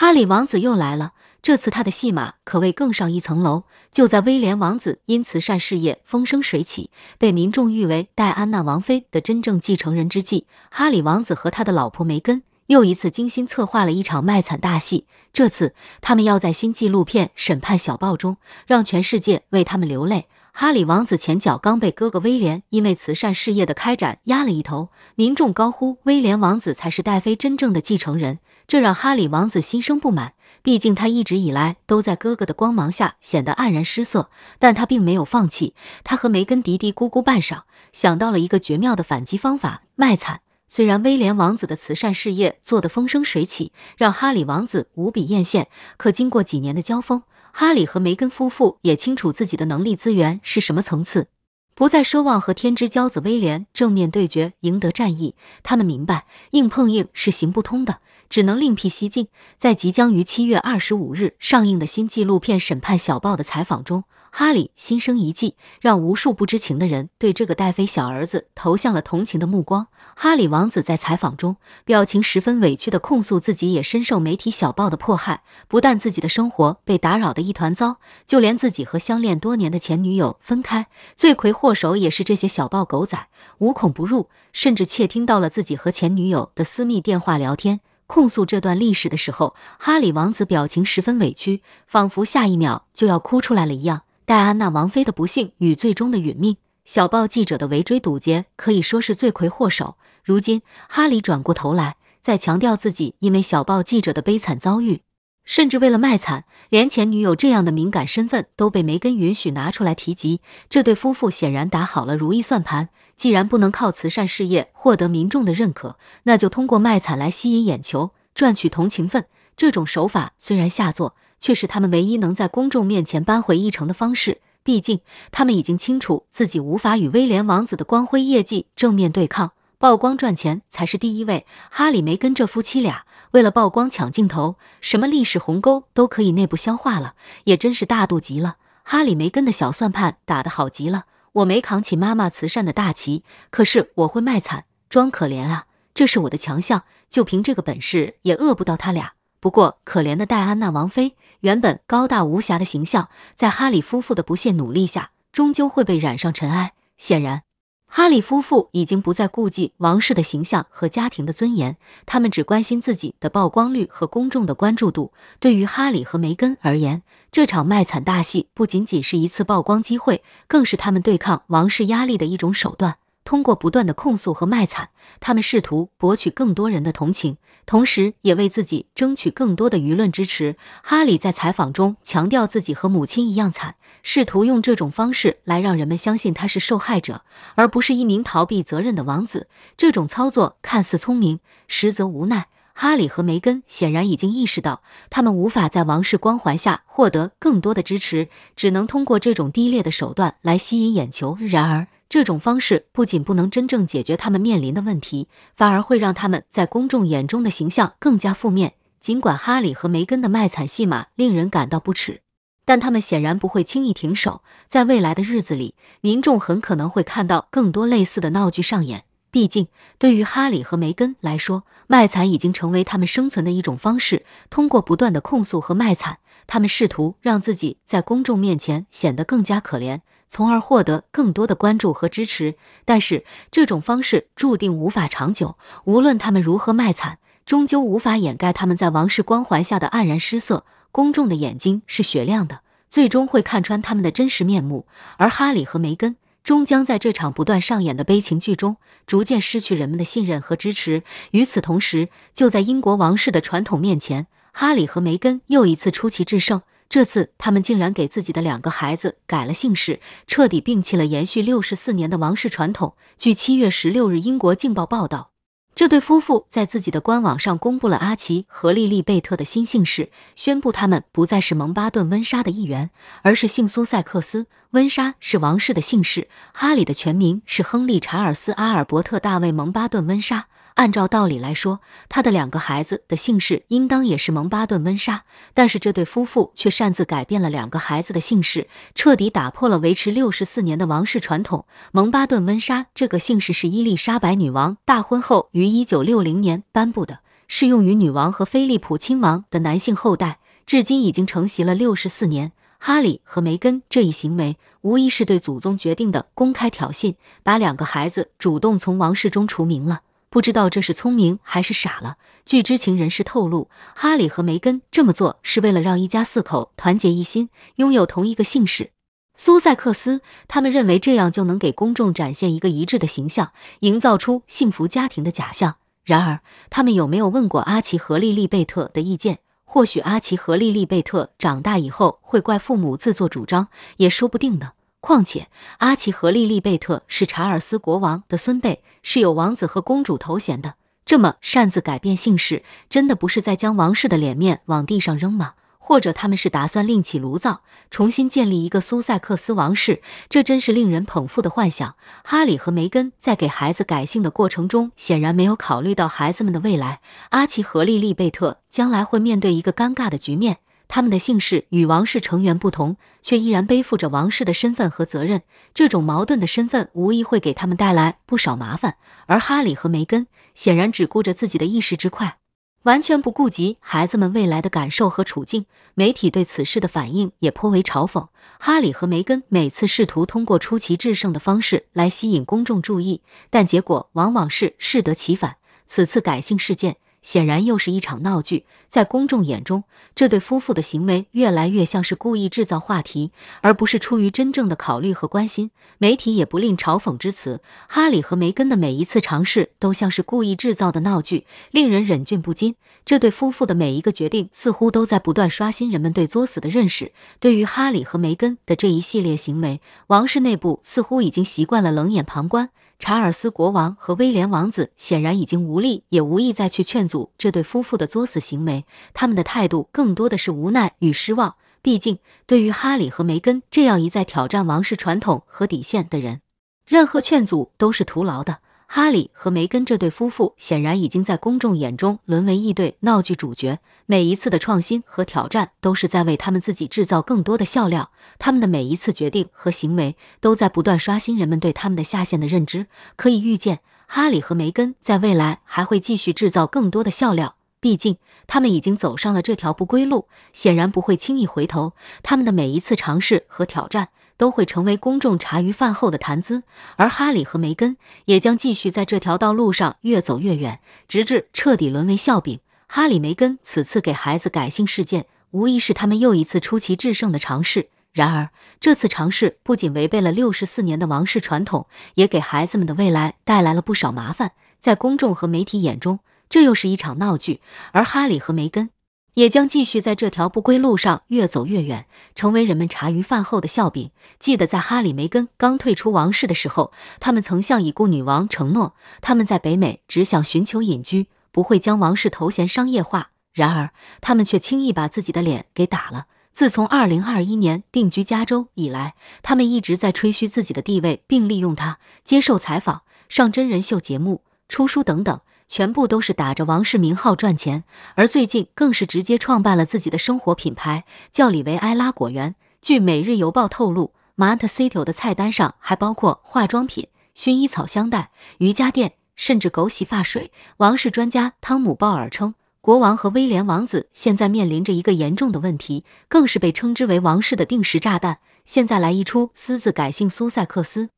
哈里王子又来了，这次他的戏码可谓更上一层楼。就在威廉王子因慈善事业风生水起，被民众誉为戴安娜王妃的真正继承人之际，哈里王子和他的老婆梅根又一次精心策划了一场卖惨大戏。这次，他们要在新纪录片《审判小报》中让全世界为他们流泪。哈里王子前脚刚被哥哥威廉因为慈善事业的开展压了一头，民众高呼威廉王子才是戴妃真正的继承人。这让哈里王子心生不满，毕竟他一直以来都在哥哥的光芒下显得黯然失色。但他并没有放弃，他和梅根嘀嘀咕咕半晌，想到了一个绝妙的反击方法——卖惨。虽然威廉王子的慈善事业做得风生水起，让哈里王子无比艳羡，可经过几年的交锋，哈里和梅根夫妇也清楚自己的能力资源是什么层次，不再奢望和天之骄子威廉正面对决赢得战役。他们明白，硬碰硬是行不通的。只能另辟蹊径。在即将于七月二十五日上映的新纪录片《审判小报》的采访中，哈里心生一计，让无数不知情的人对这个戴妃小儿子投向了同情的目光。哈里王子在采访中表情十分委屈地控诉自己也深受媒体小报的迫害，不但自己的生活被打扰得一团糟，就连自己和相恋多年的前女友分开，罪魁祸首也是这些小报狗仔，无孔不入，甚至窃听到了自己和前女友的私密电话聊天。控诉这段历史的时候，哈里王子表情十分委屈，仿佛下一秒就要哭出来了一样。戴安娜王妃的不幸与最终的殒命，小报记者的围追堵截可以说是罪魁祸首。如今，哈里转过头来，在强调自己因为小报记者的悲惨遭遇，甚至为了卖惨，连前女友这样的敏感身份都被梅根允许拿出来提及。这对夫妇显然打好了如意算盘。既然不能靠慈善事业获得民众的认可，那就通过卖惨来吸引眼球，赚取同情分。这种手法虽然下作，却是他们唯一能在公众面前扳回一城的方式。毕竟，他们已经清楚自己无法与威廉王子的光辉业绩正面对抗，曝光赚钱才是第一位。哈里梅根这夫妻俩为了曝光抢镜头，什么历史鸿沟都可以内部消化了，也真是大度极了。哈里梅根的小算盘打得好极了。我没扛起妈妈慈善的大旗，可是我会卖惨装可怜啊，这是我的强项，就凭这个本事也饿不到他俩。不过可怜的戴安娜王妃，原本高大无瑕的形象，在哈里夫妇的不懈努力下，终究会被染上尘埃。显然。哈里夫妇已经不再顾忌王室的形象和家庭的尊严，他们只关心自己的曝光率和公众的关注度。对于哈里和梅根而言，这场卖惨大戏不仅仅是一次曝光机会，更是他们对抗王室压力的一种手段。通过不断的控诉和卖惨，他们试图博取更多人的同情，同时也为自己争取更多的舆论支持。哈里在采访中强调自己和母亲一样惨，试图用这种方式来让人们相信他是受害者，而不是一名逃避责任的王子。这种操作看似聪明，实则无奈。哈里和梅根显然已经意识到，他们无法在王室光环下获得更多的支持，只能通过这种低劣的手段来吸引眼球。然而，这种方式不仅不能真正解决他们面临的问题，反而会让他们在公众眼中的形象更加负面。尽管哈里和梅根的卖惨戏码令人感到不齿，但他们显然不会轻易停手。在未来的日子里，民众很可能会看到更多类似的闹剧上演。毕竟，对于哈里和梅根来说，卖惨已经成为他们生存的一种方式。通过不断的控诉和卖惨，他们试图让自己在公众面前显得更加可怜。从而获得更多的关注和支持，但是这种方式注定无法长久。无论他们如何卖惨，终究无法掩盖他们在王室光环下的黯然失色。公众的眼睛是雪亮的，最终会看穿他们的真实面目。而哈里和梅根终将在这场不断上演的悲情剧中，逐渐失去人们的信任和支持。与此同时，就在英国王室的传统面前，哈里和梅根又一次出奇制胜。这次，他们竟然给自己的两个孩子改了姓氏，彻底摒弃了延续六十四年的王室传统。据七月十六日《英国镜报》报道，这对夫妇在自己的官网上公布了阿奇和莉莉贝特的新姓氏，宣布他们不再是蒙巴顿温莎的一员，而是姓苏塞克斯。温莎是王室的姓氏。哈里的全名是亨利查尔斯阿尔伯特大卫蒙巴顿温莎。按照道理来说，他的两个孩子的姓氏应当也是蒙巴顿温莎，但是这对夫妇却擅自改变了两个孩子的姓氏，彻底打破了维持六十四年的王室传统。蒙巴顿温莎这个姓氏是伊丽莎白女王大婚后于一九六零年颁布的，适用于女王和菲利普亲王的男性后代，至今已经承袭了六十四年。哈里和梅根这一行为无疑是对祖宗决定的公开挑衅，把两个孩子主动从王室中除名了。不知道这是聪明还是傻了。据知情人士透露，哈里和梅根这么做是为了让一家四口团结一心，拥有同一个姓氏——苏塞克斯。他们认为这样就能给公众展现一个一致的形象，营造出幸福家庭的假象。然而，他们有没有问过阿奇和莉莉贝特的意见？或许阿奇和莉莉贝特长大以后会怪父母自作主张，也说不定呢。况且，阿奇和莉莉贝特是查尔斯国王的孙辈，是有王子和公主头衔的。这么擅自改变姓氏，真的不是在将王室的脸面往地上扔吗？或者他们是打算另起炉灶，重新建立一个苏塞克斯王室？这真是令人捧腹的幻想。哈里和梅根在给孩子改姓的过程中，显然没有考虑到孩子们的未来。阿奇和莉莉贝特将来会面对一个尴尬的局面。他们的姓氏与王室成员不同，却依然背负着王室的身份和责任。这种矛盾的身份无疑会给他们带来不少麻烦。而哈里和梅根显然只顾着自己的一时之快，完全不顾及孩子们未来的感受和处境。媒体对此事的反应也颇为嘲讽。哈里和梅根每次试图通过出奇制胜的方式来吸引公众注意，但结果往往是适得其反。此次改姓事件。显然又是一场闹剧，在公众眼中，这对夫妇的行为越来越像是故意制造话题，而不是出于真正的考虑和关心。媒体也不吝嘲讽之词，哈里和梅根的每一次尝试都像是故意制造的闹剧，令人忍俊不禁。这对夫妇的每一个决定似乎都在不断刷新人们对“作死”的认识。对于哈里和梅根的这一系列行为，王室内部似乎已经习惯了冷眼旁观。查尔斯国王和威廉王子显然已经无力，也无意再去劝阻这对夫妇的作死行为。他们的态度更多的是无奈与失望。毕竟，对于哈里和梅根这样一再挑战王室传统和底线的人，任何劝阻都是徒劳的。哈里和梅根这对夫妇显然已经在公众眼中沦为一对闹剧主角。每一次的创新和挑战都是在为他们自己制造更多的笑料。他们的每一次决定和行为都在不断刷新人们对他们的下限的认知。可以预见，哈里和梅根在未来还会继续制造更多的笑料。毕竟，他们已经走上了这条不归路，显然不会轻易回头。他们的每一次尝试和挑战。都会成为公众茶余饭后的谈资，而哈里和梅根也将继续在这条道路上越走越远，直至彻底沦为笑柄。哈里梅根此次给孩子改姓事件，无疑是他们又一次出奇制胜的尝试。然而，这次尝试不仅违背了六十四年的王室传统，也给孩子们的未来带来了不少麻烦。在公众和媒体眼中，这又是一场闹剧，而哈里和梅根。也将继续在这条不归路上越走越远，成为人们茶余饭后的笑柄。记得在哈里梅根刚退出王室的时候，他们曾向已故女王承诺，他们在北美只想寻求隐居，不会将王室头衔商业化。然而，他们却轻易把自己的脸给打了。自从2021年定居加州以来，他们一直在吹嘘自己的地位，并利用它接受采访、上真人秀节目、出书等等。全部都是打着王室名号赚钱，而最近更是直接创办了自己的生活品牌，叫李维埃拉果园。据《每日邮报》透露，马 i 西丢的菜单上还包括化妆品、薰衣草香袋、瑜伽垫，甚至狗洗发水。王室专家汤姆鲍尔称，国王和威廉王子现在面临着一个严重的问题，更是被称之为王室的定时炸弹。现在来一出私自改姓苏塞克斯。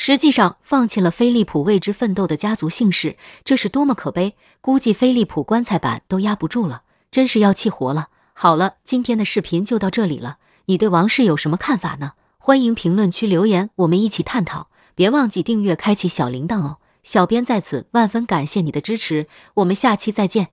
实际上，放弃了飞利浦为之奋斗的家族姓氏，这是多么可悲！估计飞利浦棺材板都压不住了，真是要气活了。好了，今天的视频就到这里了。你对王室有什么看法呢？欢迎评论区留言，我们一起探讨。别忘记订阅、开启小铃铛哦！小编在此万分感谢你的支持，我们下期再见。